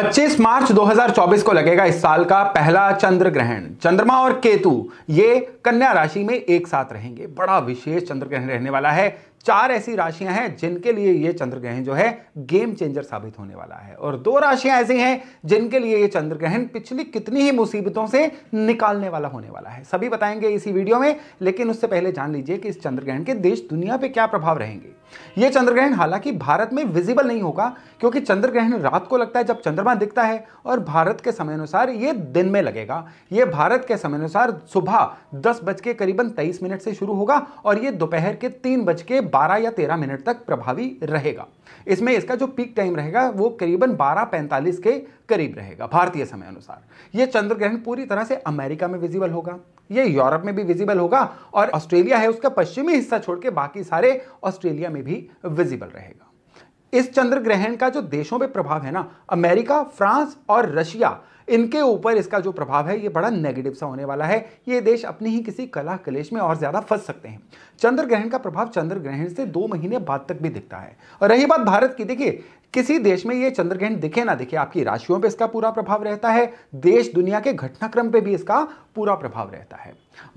25 मार्च 2024 को लगेगा इस साल का पहला चंद्र ग्रहण चंद्रमा और केतु ये कन्या राशि में एक साथ रहेंगे बड़ा विशेष चंद्र ग्रहण रहने वाला है चार ऐसी राशियां हैं जिनके लिए ये चंद्र ग्रहण जो है गेम चेंजर साबित होने वाला है और दो राशियां ऐसी हैं जिनके लिए ये चंद्र ग्रहण पिछली कितनी ही मुसीबतों से निकालने वाला होने वाला है सभी बताएंगे इसी वीडियो में लेकिन उससे पहले जान लीजिए कि इस चंद्र ग्रहण के देश दुनिया पर क्या प्रभाव रहेंगे ये चंद्र ग्रहण हालांकि भारत में विजिबल नहीं होगा क्योंकि चंद्र ग्रहण रात को लगता है जब चंद्रमा दिखता है और भारत के समय अनुसार ये दिन में लगेगा ये भारत के समय अनुसार सुबह दस बज के करीबन तेईस मिनट से शुरू होगा और ये दोपहर के तीन बज के 12 या 13 मिनट तक प्रभावी रहेगा इसमें इसका जो पीक टाइम रहेगा वो करीबन 12:45 के करीब रहेगा भारतीय समय अनुसार ये चंद्र ग्रहण पूरी तरह से अमेरिका में विजिबल होगा ये यूरोप में भी विजिबल होगा और ऑस्ट्रेलिया है उसका पश्चिमी हिस्सा छोड़ के बाकी सारे ऑस्ट्रेलिया में भी विजिबल रहेगा इस चंद्र ग्रहण का जो देशों पे प्रभाव है ना अमेरिका फ्रांस और रशिया इनके ऊपर इसका जो प्रभाव है ये बड़ा नेगेटिव सा होने वाला है ये देश अपनी ही किसी कला कलेश में और ज़्यादा फंस सकते हैं चंद्र ग्रहण का प्रभाव चंद्र ग्रहण से दो महीने बाद तक भी दिखता है और रही बात भारत की देखिए किसी देश में ये चंद्र ग्रहण दिखे ना दिखे आपकी राशियों पे इसका पूरा प्रभाव रहता है देश दुनिया के घटनाक्रम पे भी इसका पूरा प्रभाव रहता है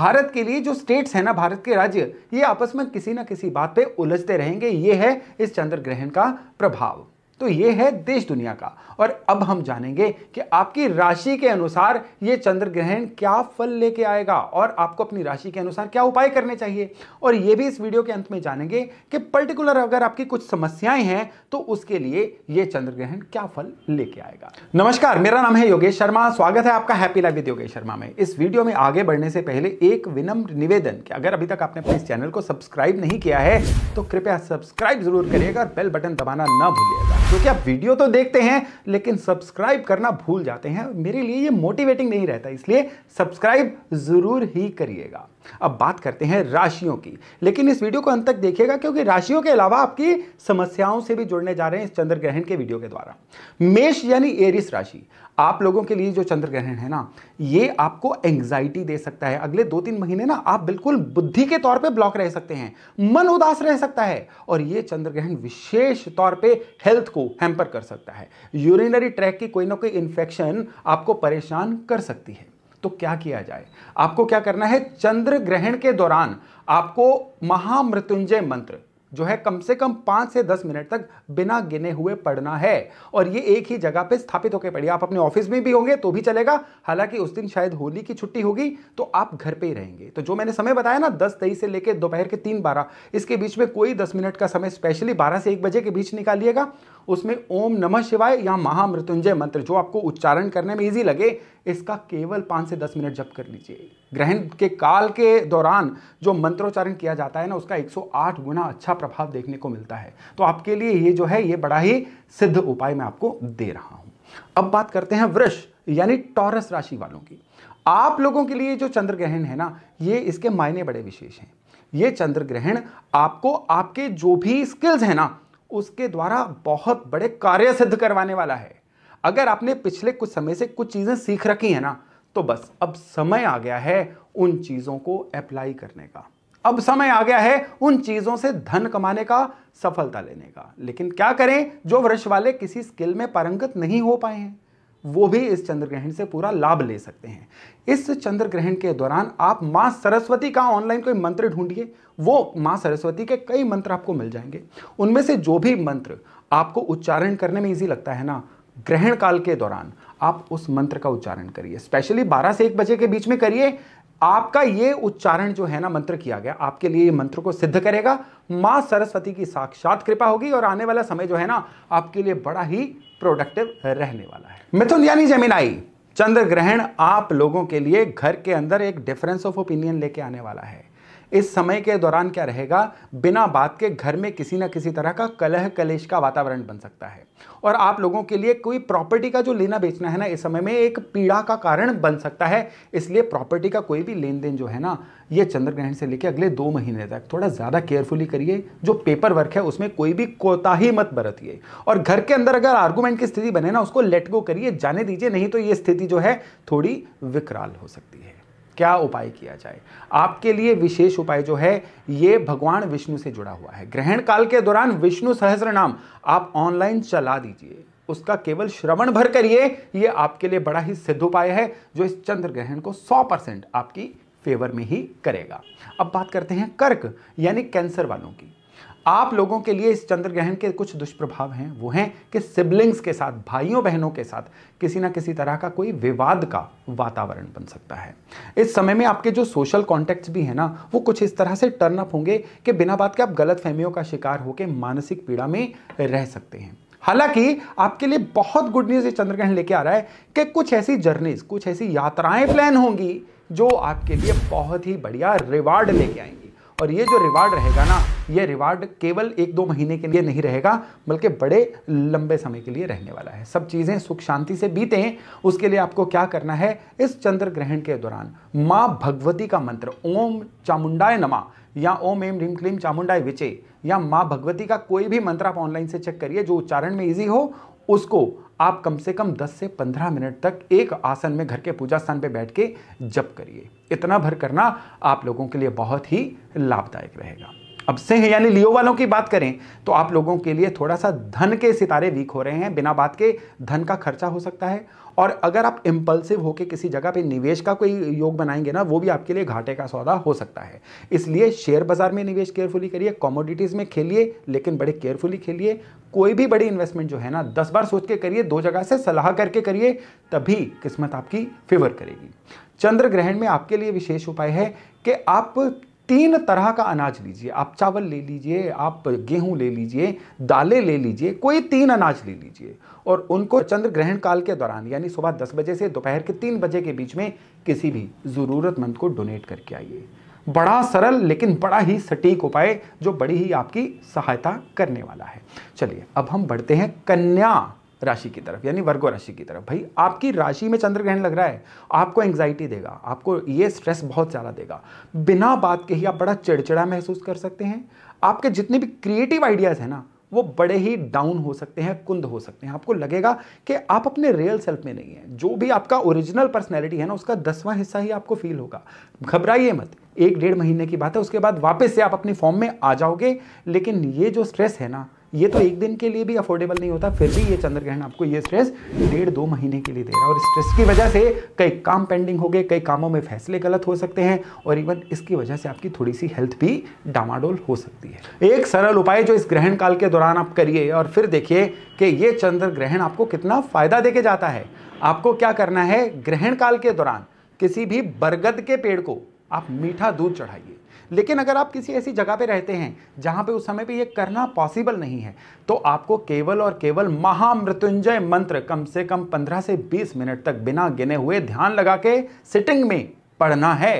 भारत के लिए जो स्टेट्स हैं ना भारत के राज्य ये आपस में किसी ना किसी बात पे उलझते रहेंगे ये है इस चंद्र ग्रहण का प्रभाव तो ये है देश दुनिया का और अब हम जानेंगे कि आपकी राशि के अनुसार ये चंद्र ग्रहण क्या फल लेके आएगा और आपको अपनी राशि के अनुसार क्या उपाय करने चाहिए और ये भी इस वीडियो के अंत में जानेंगे कि पर्टिकुलर अगर आपकी कुछ समस्याएं हैं तो उसके लिए ये चंद्र ग्रहण क्या फल लेके आएगा नमस्कार मेरा नाम है योगेश शर्मा स्वागत है आपका happy life with Yogesh Sharma में इस वीडियो में आगे बढ़ने से पहले एक विनम्र निवेदन कि अगर अभी तक आपने अपने इस चैनल को सब्सक्राइब नहीं किया है तो कृपया सब्सक्राइब जरूर करिएगा और बेल बटन दबाना ना भूलिएगा क्योंकि आप वीडियो तो देखते हैं लेकिन सब्सक्राइब करना भूल जाते हैं मेरे लिए ये मोटिवेटिंग नहीं रहता इसलिए सब्सक्राइब ज़रूर ही करिएगा अब बात करते हैं राशियों की लेकिन इस वीडियो को अंत तक देखिएगा क्योंकि राशियों के अलावा आपकी समस्याओं से भी जुड़ने जा रहे हैं इस चंद्र ग्रहण के वीडियो के द्वारा मेष यानी एरिस राशि आप लोगों के लिए जो चंद्र ग्रहण है ना ये आपको एंग्जाइटी दे सकता है अगले दो तीन महीने ना आप बिल्कुल बुद्धि के तौर पे ब्लॉक रह सकते हैं मन उदास रह सकता है और ये चंद्र ग्रहण विशेष तौर पे हेल्थ को हैम्पर कर सकता है यूरिनरी ट्रैक की कोई ना कोई इन्फेक्शन आपको परेशान कर सकती है तो क्या किया जाए आपको क्या करना है चंद्र ग्रहण के दौरान आपको महामृत्युंजय मंत्र जो है कम से कम पांच से दस मिनट तक बिना गिने हुए पढ़ना है और ये एक ही जगह पे स्थापित होकर पढ़िए आप अपने ऑफिस में भी होंगे तो भी चलेगा हालांकि उस दिन शायद होली की छुट्टी होगी तो आप घर पे ही रहेंगे तो जो मैंने समय बताया ना दस तेईस से लेकर दोपहर के तीन बारह इसके बीच में कोई दस मिनट का समय स्पेशली बारह से एक बजे के बीच निकालिएगा उसमें ओम नमः शिवाय या महामृत्युंजय मंत्र जो आपको उच्चारण करने में ईजी लगे इसका केवल पाँच से दस मिनट जप कर लीजिए ग्रहण के काल के दौरान जो मंत्रोच्चारण किया जाता है ना उसका 108 गुना अच्छा प्रभाव देखने को मिलता है तो आपके लिए ये जो है ये बड़ा ही सिद्ध उपाय मैं आपको दे रहा हूँ अब बात करते हैं वृष यानी टॉरस राशि वालों की आप लोगों के लिए जो चंद्र ग्रहण है ना ये इसके मायने बड़े विशेष हैं ये चंद्र ग्रहण आपको आपके जो भी स्किल्स हैं ना उसके द्वारा बहुत बड़े कार्य सिद्ध करवाने वाला है अगर आपने पिछले कुछ समय से कुछ चीज़ें सीख रखी हैं ना तो बस अब समय आ गया है उन चीज़ों को अप्लाई करने का अब समय आ गया है उन चीज़ों से धन कमाने का सफलता लेने का लेकिन क्या करें जो वृक्ष वाले किसी स्किल में पारंगत नहीं हो पाए हैं वो भी इस चंद्र ग्रहण से पूरा लाभ ले सकते हैं इस चंद्र ग्रहण के दौरान आप माँ सरस्वती का ऑनलाइन कोई मंत्र ढूंढिए वो माँ सरस्वती के कई मंत्र आपको मिल जाएंगे उनमें से जो भी मंत्र आपको उच्चारण करने में ईजी लगता है ना ग्रहण काल के दौरान आप उस मंत्र का उच्चारण करिए स्पेशली 12 से 1 बजे के बीच में करिए आपका ये उच्चारण जो है ना मंत्र किया गया आपके लिए ये मंत्र को सिद्ध करेगा माँ सरस्वती की साक्षात कृपा होगी और आने वाला समय जो है ना आपके लिए बड़ा ही प्रोडक्टिव रहने वाला है मिथुन यानी जमीनाई चंद्र ग्रहण आप लोगों के लिए घर के अंदर एक डिफरेंस ऑफ ओपिनियन लेके आने वाला है इस समय के दौरान क्या रहेगा बिना बात के घर में किसी ना किसी तरह का कलह कलेश का वातावरण बन सकता है और आप लोगों के लिए कोई प्रॉपर्टी का जो लेना बेचना है ना इस समय में एक पीड़ा का कारण बन सकता है इसलिए प्रॉपर्टी का कोई भी लेन देन जो है ना ये चंद्र ग्रहण से लेकर अगले दो महीने तक थोड़ा ज़्यादा केयरफुली करिए जो पेपर वर्क है उसमें कोई भी कोताही मत बरतिए और घर के अंदर अगर आर्गूमेंट की स्थिति बने ना उसको लेट गो करिए जाने दीजिए नहीं तो ये स्थिति जो है थोड़ी विकराल हो सकती है क्या उपाय किया जाए आपके लिए विशेष उपाय जो है ये भगवान विष्णु से जुड़ा हुआ है ग्रहण काल के दौरान विष्णु सहस्र नाम आप ऑनलाइन चला दीजिए उसका केवल श्रवण भर करिए ये आपके लिए बड़ा ही सिद्ध उपाय है जो इस चंद्र ग्रहण को 100 परसेंट आपकी फेवर में ही करेगा अब बात करते हैं कर्क यानी कैंसर वालों की आप लोगों के लिए इस चंद्र ग्रहण के कुछ दुष्प्रभाव हैं वो हैं कि सिबलिंग्स के साथ भाइयों बहनों के साथ किसी ना किसी तरह का कोई विवाद का वातावरण बन सकता है इस समय में आपके जो सोशल कॉन्टेक्ट्स भी हैं ना वो कुछ इस तरह से टर्न अप होंगे कि बिना बात के आप गलत फहमियों का शिकार होकर मानसिक पीड़ा में रह सकते हैं हालांकि आपके लिए बहुत गुड न्यूज़ ये चंद्रग्रहण लेके आ रहा है कि कुछ ऐसी जर्नीज कुछ ऐसी यात्राएं प्लान होंगी जो आपके लिए बहुत ही बढ़िया रिवार्ड लेके आएंगी और ये जो रिवार्ड रहेगा ना ये रिवार्ड केवल एक दो महीने के लिए नहीं रहेगा बल्कि बड़े लंबे समय के लिए रहने वाला है सब चीज़ें सुख शांति से बीतें उसके लिए आपको क्या करना है इस चंद्र ग्रहण के दौरान माँ भगवती का मंत्र ओम चामुंडाय नमा या ओम एम रीम क्लीम चामुंडाय विचे या माँ भगवती का कोई भी मंत्र आप ऑनलाइन से चेक करिए जो उच्चारण में ईजी हो उसको आप कम से कम 10 से 15 मिनट तक एक आसन में घर के पूजा स्थान पर बैठ के जप करिए इतना भर करना आप लोगों के लिए बहुत ही लाभदायक रहेगा अब सिंह यानी लियो वालों की बात करें तो आप लोगों के लिए थोड़ा सा धन के सितारे वीक हो रहे हैं बिना बात के धन का खर्चा हो सकता है और अगर आप इम्पल्सिव होकर किसी जगह पे निवेश का कोई योग बनाएंगे ना वो भी आपके लिए घाटे का सौदा हो सकता है इसलिए शेयर बाजार में निवेश केयरफुली करिए कॉमोडिटीज़ में खेलिए लेकिन बड़े केयरफुली खेलिए कोई भी बड़ी इन्वेस्टमेंट जो है ना दस बार सोच के करिए दो जगह से सलाह करके करिए तभी किस्मत आपकी फेवर करेगी चंद्र ग्रहण में आपके लिए विशेष उपाय है कि आप तीन तरह का अनाज लीजिए आप चावल ले लीजिए आप गेहूं ले लीजिए दालें ले लीजिए कोई तीन अनाज ले लीजिए और उनको चंद्र ग्रहण काल के दौरान यानी सुबह दस बजे से दोपहर के तीन बजे के बीच में किसी भी ज़रूरतमंद को डोनेट करके आइए बड़ा सरल लेकिन बड़ा ही सटीक उपाय जो बड़ी ही आपकी सहायता करने वाला है चलिए अब हम बढ़ते हैं कन्या राशि की तरफ यानी वर्गो राशि की तरफ भाई आपकी राशि में चंद्र ग्रहण लग रहा है आपको एंग्जाइटी देगा आपको ये स्ट्रेस बहुत ज़्यादा देगा बिना बात के ही आप बड़ा चिड़चिड़ा महसूस कर सकते हैं आपके जितने भी क्रिएटिव आइडियाज़ हैं ना वो बड़े ही डाउन हो सकते हैं कुंद हो सकते हैं आपको लगेगा कि आप अपने रियल सेल्फ में नहीं हैं जो भी आपका ओरिजिनल पर्सनैलिटी है ना उसका दसवां हिस्सा ही आपको फील होगा घबराइए मत एक डेढ़ महीने की बात है उसके बाद वापस से आप अपनी फॉर्म में आ जाओगे लेकिन ये जो स्ट्रेस है ना ये तो एक दिन के लिए भी अफोर्डेबल नहीं होता फिर भी ये चंद्र ग्रहण आपको ये स्ट्रेस डेढ़ दो महीने के लिए दे रहा है और स्ट्रेस की वजह से कई काम पेंडिंग हो गए कई कामों में फैसले गलत हो सकते हैं और इवन इसकी वजह से आपकी थोड़ी सी हेल्थ भी डामाडोल हो सकती है एक सरल उपाय जो इस ग्रहण काल के दौरान आप करिए और फिर देखिए कि ये चंद्र ग्रहण आपको कितना फ़ायदा दे जाता है आपको क्या करना है ग्रहण काल के दौरान किसी भी बरगद के पेड़ को आप मीठा दूध चढ़ाइए लेकिन अगर आप किसी ऐसी जगह पे रहते हैं जहां पे उस समय पे ये करना पॉसिबल नहीं है तो आपको केवल और केवल महामृत्युंजय मंत्र कम से कम 15 से 20 मिनट तक बिना गिने हुए ध्यान लगा के सिटिंग में पढ़ना है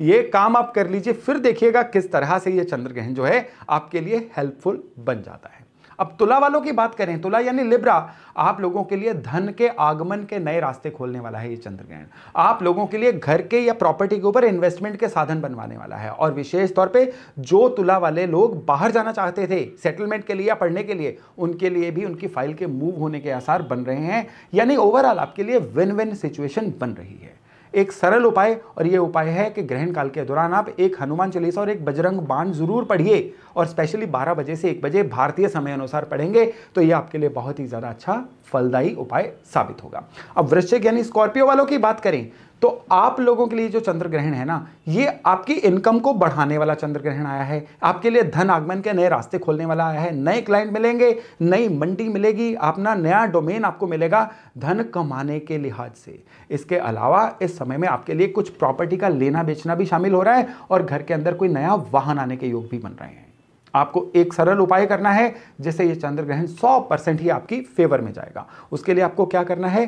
ये काम आप कर लीजिए फिर देखिएगा किस तरह से ये चंद्र ग्रहण जो है आपके लिए हेल्पफुल बन जाता है अब तुला वालों की बात करें तुला यानी लिब्रा आप लोगों के लिए धन के आगमन के नए रास्ते खोलने वाला है ये चंद्र ग्रहण आप लोगों के लिए घर के या प्रॉपर्टी के ऊपर इन्वेस्टमेंट के साधन बनवाने वाला है और विशेष तौर पे जो तुला वाले लोग बाहर जाना चाहते थे सेटलमेंट के लिए या पढ़ने के लिए उनके लिए भी उनकी फाइल के मूव होने के आसार बन रहे हैं यानी ओवरऑल आपके लिए विन विन सिचुएशन बन रही है एक सरल उपाय और ये उपाय है कि ग्रहण काल के दौरान आप एक हनुमान चालीसा और एक बजरंग बाण जरूर पढ़िए और स्पेशली बारह बजे से एक बजे भारतीय समय अनुसार पढ़ेंगे तो ये आपके लिए बहुत ही ज़्यादा अच्छा फलदायी उपाय साबित होगा अब वृश्चिक यानी स्कॉर्पियो वालों की बात करें तो आप लोगों के लिए जो चंद्र ग्रहण है ना ये आपकी इनकम को बढ़ाने वाला चंद्र ग्रहण आया है आपके लिए धन आगमन के नए रास्ते खोलने वाला आया है नए क्लाइंट मिलेंगे नई मंडी मिलेगी अपना नया डोमेन आपको मिलेगा धन कमाने के लिहाज से इसके अलावा इस समय में आपके लिए कुछ प्रॉपर्टी का लेना बेचना भी शामिल हो रहा है और घर के अंदर कोई नया वाहन आने के योग भी बन रहे हैं आपको एक सरल उपाय करना है जैसे ये चंद्र ग्रहण सौ परसेंट ही आपकी फेवर में जाएगा उसके लिए आपको क्या करना है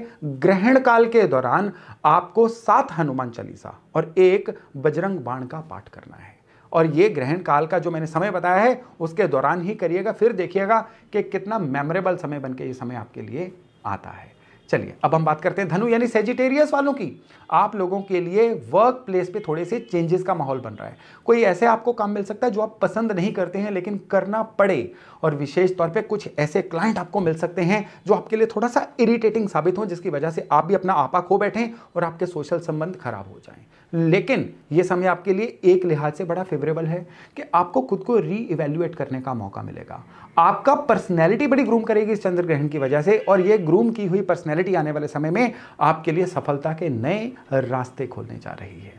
ग्रहण काल के दौरान आपको सात हनुमान चालीसा और एक बजरंग बाण का पाठ करना है और ये ग्रहण काल का जो मैंने समय बताया है उसके दौरान ही करिएगा फिर देखिएगा कि कितना मेमोरेबल समय बन के ये समय आपके लिए आता है चलिए अब हम बात करते हैं धनु यानी सेजिटेरियस वालों की आप लोगों के लिए वर्क प्लेस पे थोड़े से चेंजेस का माहौल बन रहा है कोई ऐसे आपको काम मिल सकता है जो आप पसंद नहीं करते हैं लेकिन करना पड़े और विशेष तौर पे कुछ ऐसे क्लाइंट आपको मिल सकते हैं जो आपके लिए थोड़ा सा इरिटेटिंग साबित हो जिसकी वजह से आप भी अपना आपा खो बैठें और आपके सोशल संबंध खराब हो जाए लेकिन ये समय आपके लिए एक लिहाज से बड़ा फेवरेबल है कि आपको खुद को री इवेल्युएट करने का मौका मिलेगा आपका पर्सनैलिटी बड़ी ग्रूम करेगी इस चंद्र ग्रहण की वजह से और ये ग्रूम की हुई पर्सनैलिटी पर्सनैलिटी आने वाले समय में आपके लिए सफलता के नए रास्ते खोलने जा रही है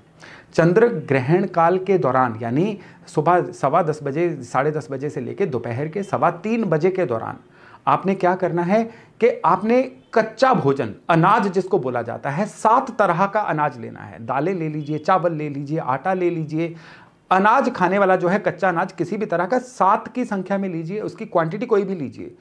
चंद्र ग्रहण काल के दौरान यानी सुबह सवा दस बजे साढ़े दस बजे से लेकर दोपहर के सवा तीन बजे के दौरान आपने क्या करना है कि आपने कच्चा भोजन अनाज जिसको बोला जाता है सात तरह का अनाज लेना है दालें ले लीजिए चावल ले लीजिए आटा ले लीजिए अनाज खाने वाला जो है कच्चा अनाज किसी भी तरह का सात की संख्या में लीजिए उसकी क्वांटिटी कोई भी लीजिए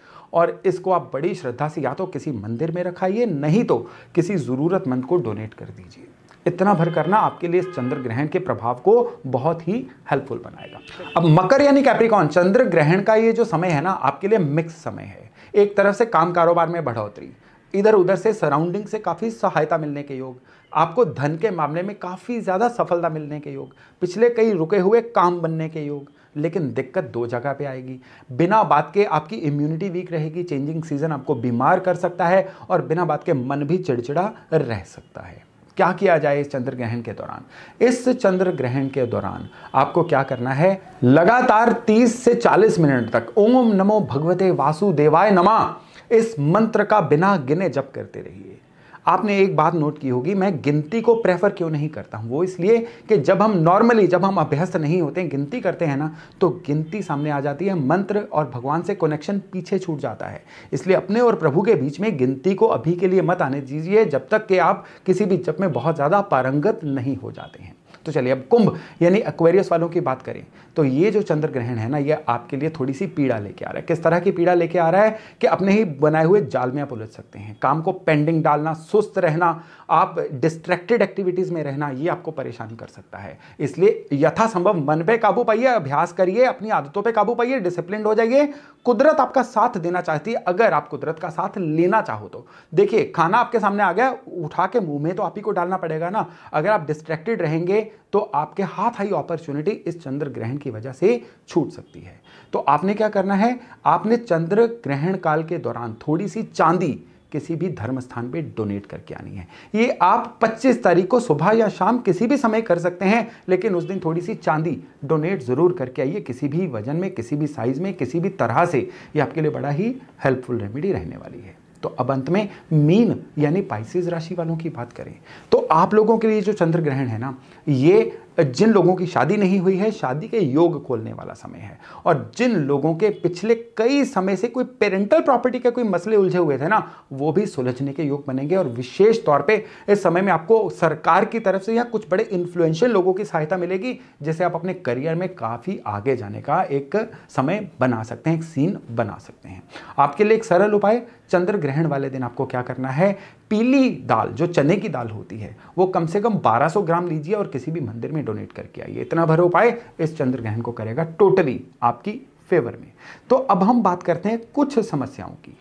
और इसको आप बड़ी श्रद्धा से या तो किसी मंदिर में रखाइए नहीं तो किसी ज़रूरतमंद को डोनेट कर दीजिए इतना भर करना आपके लिए इस चंद्र ग्रहण के प्रभाव को बहुत ही हेल्पफुल बनाएगा अब मकर यानी कैप्रिकॉन चंद्र ग्रहण का ये जो समय है ना आपके लिए मिक्स समय है एक तरफ से काम कारोबार में बढ़ोतरी इधर उधर से सराउंडिंग से काफ़ी सहायता मिलने के योग आपको धन के मामले में काफ़ी ज़्यादा सफलता मिलने के योग पिछले कई रुके हुए काम बनने के योग लेकिन दिक्कत दो जगह पे आएगी बिना बात के आपकी इम्यूनिटी वीक रहेगी चेंजिंग सीजन आपको बीमार कर सकता है और बिना बात के मन भी चिड़चिड़ा रह सकता है क्या किया जाए इस चंद्र ग्रहण के दौरान इस चंद्र ग्रहण के दौरान आपको क्या करना है लगातार 30 से 40 मिनट तक ओम नमो भगवते वासुदेवाय नमा इस मंत्र का बिना गिने जप करते रहिए आपने एक बात नोट की होगी मैं गिनती को प्रेफर क्यों नहीं करता हूँ वो इसलिए कि जब हम नॉर्मली जब हम अभ्यस्त नहीं होते गिनती करते हैं ना तो गिनती सामने आ जाती है मंत्र और भगवान से कनेक्शन पीछे छूट जाता है इसलिए अपने और प्रभु के बीच में गिनती को अभी के लिए मत आने दीजिए जब तक कि आप किसी भी जप में बहुत ज़्यादा पारंगत नहीं हो जाते हैं तो चलिए अब कुंभ यानी एक्वेरियस वालों की बात करें तो ये जो चंद्र ग्रहण है ना ये आपके लिए थोड़ी सी पीड़ा लेके आ रहा है किस तरह की पीड़ा लेके आ रहा है कि अपने ही बनाए हुए जाल में आप उलझ सकते हैं काम को पेंडिंग डालना सुस्त रहना आप डिस्ट्रैक्टेड एक्टिविटीज़ में रहना ये आपको परेशान कर सकता है इसलिए यथासंभव मन पर काबू पाइए अभ्यास करिए अपनी आदतों पर काबू पाइए डिसिप्लिन हो जाइए कुदरत आपका साथ देना चाहती है अगर आप कुदरत का साथ लेना चाहो तो देखिए खाना आपके सामने आ गया उठा के मुंह में तो आप ही को डालना पड़ेगा ना अगर आप डिस्ट्रैक्टेड रहेंगे तो आपके हाथ आई अपॉर्चुनिटी इस चंद्र ग्रहण की वजह से छूट सकती है तो आपने क्या करना है आपने चंद्र ग्रहण काल के दौरान थोड़ी सी चांदी किसी भी धर्म स्थान पर डोनेट करके आनी है ये आप 25 तारीख को सुबह या शाम किसी भी समय कर सकते हैं लेकिन उस दिन थोड़ी सी चांदी डोनेट ज़रूर करके आइए किसी भी वजन में किसी भी साइज़ में किसी भी तरह से ये आपके लिए बड़ा ही हेल्पफुल रेमेडी रहने वाली है तो अब अंत में मीन यानी पाइसिस राशि वालों की बात करें तो आप लोगों के लिए जो चंद्र ग्रहण है ना ये जिन लोगों की शादी नहीं हुई है शादी के योग खोलने वाला समय है और जिन लोगों के पिछले कई समय से कोई पेरेंटल प्रॉपर्टी के कोई मसले उलझे हुए थे ना वो भी सुलझने के योग बनेंगे और विशेष तौर पे इस समय में आपको सरकार की तरफ से या कुछ बड़े इन्फ्लुएंशियल लोगों की सहायता मिलेगी जिसे आप अपने करियर में काफ़ी आगे जाने का एक समय बना सकते हैं एक सीन बना सकते हैं आपके लिए एक सरल उपाय चंद्र ग्रहण वाले दिन आपको क्या करना है पीली दाल जो चने की दाल होती है वो कम से कम 1200 ग्राम लीजिए और किसी भी मंदिर में डोनेट करके आइए इतना भर उपाय इस चंद्र ग्रहण को करेगा टोटली आपकी फेवर में तो अब हम बात करते हैं कुछ समस्याओं की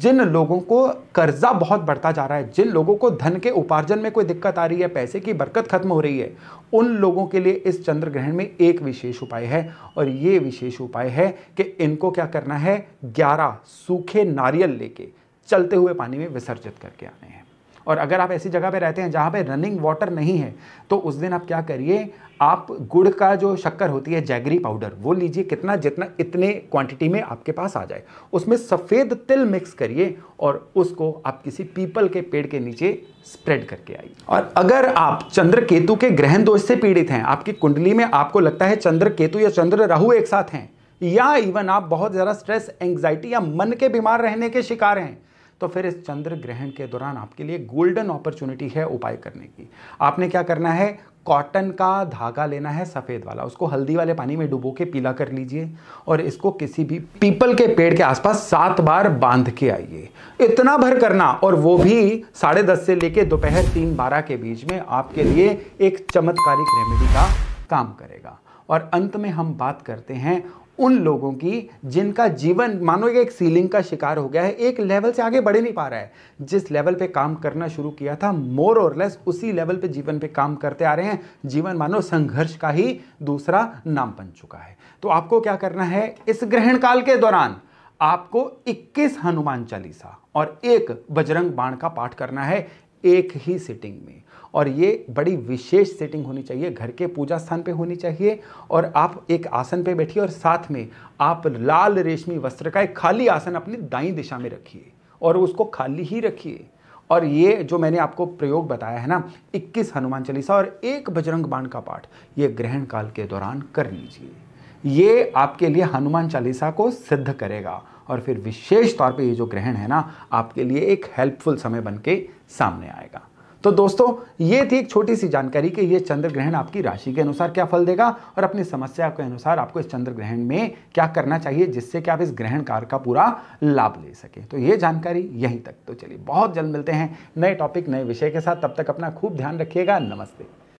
जिन लोगों को कर्जा बहुत बढ़ता जा रहा है जिन लोगों को धन के उपार्जन में कोई दिक्कत आ रही है पैसे की बरकत खत्म हो रही है उन लोगों के लिए इस चंद्र ग्रहण में एक विशेष उपाय है और ये विशेष उपाय है कि इनको क्या करना है ग्यारह सूखे नारियल लेके चलते हुए पानी में विसर्जित करके आने हैं और अगर आप ऐसी जगह पे रहते हैं जहाँ पे रनिंग वाटर नहीं है तो उस दिन आप क्या करिए आप गुड़ का जो शक्कर होती है जैगरी पाउडर वो लीजिए कितना जितना इतने क्वांटिटी में आपके पास आ जाए उसमें सफ़ेद तिल मिक्स करिए और उसको आप किसी पीपल के पेड़ के नीचे स्प्रेड करके आइए और अगर आप चंद्र केतु के ग्रहण दोष से पीड़ित हैं आपकी कुंडली में आपको लगता है चंद्र केतु या चंद्र राहु एक साथ हैं या इवन आप बहुत ज़्यादा स्ट्रेस एंग्जाइटी या मन के बीमार रहने के शिकार हैं तो फिर इस चंद्र ग्रहण के दौरान आपके लिए गोल्डन अपॉर्चुनिटी है उपाय करने की आपने क्या करना है कॉटन का धागा लेना है सफ़ेद वाला उसको हल्दी वाले पानी में डुबो के पीला कर लीजिए और इसको किसी भी पीपल के पेड़ के आसपास सात बार बांध के आइए इतना भर करना और वो भी साढ़े दस से लेके दोपहर तीन बारह के बीच में आपके लिए एक चमत्कारिक रेमेडी का काम करेगा और अंत में हम बात करते हैं उन लोगों की जिनका जीवन मानो एक सीलिंग का शिकार हो गया है एक लेवल से आगे बढ़ ही नहीं पा रहा है जिस लेवल पे काम करना शुरू किया था मोर और लेस उसी लेवल पे जीवन पे काम करते आ रहे हैं जीवन मानो संघर्ष का ही दूसरा नाम बन चुका है तो आपको क्या करना है इस ग्रहण काल के दौरान आपको 21 हनुमान चालीसा और एक बजरंग बाण का पाठ करना है एक ही सिटिंग में और ये बड़ी विशेष सेटिंग होनी चाहिए घर के पूजा स्थान पे होनी चाहिए और आप एक आसन पे बैठिए और साथ में आप लाल रेशमी वस्त्र का एक खाली आसन अपनी दाई दिशा में रखिए और उसको खाली ही रखिए और ये जो मैंने आपको प्रयोग बताया है ना 21 हनुमान चालीसा और एक बजरंग बाण का पाठ ये ग्रहण काल के दौरान कर लीजिए ये आपके लिए हनुमान चालीसा को सिद्ध करेगा और फिर विशेष तौर पे ये जो ग्रहण है ना आपके लिए एक हेल्पफुल समय बन के सामने आएगा तो दोस्तों ये थी एक छोटी सी जानकारी कि ये चंद्र ग्रहण आपकी राशि के अनुसार क्या फल देगा और अपनी समस्या के अनुसार आपको इस चंद्र ग्रहण में क्या करना चाहिए जिससे कि आप इस ग्रहण कार का पूरा लाभ ले सकें तो ये जानकारी यहीं तक तो चलिए बहुत जल्द मिलते हैं नए टॉपिक नए विषय के साथ तब तक अपना खूब ध्यान रखिएगा नमस्ते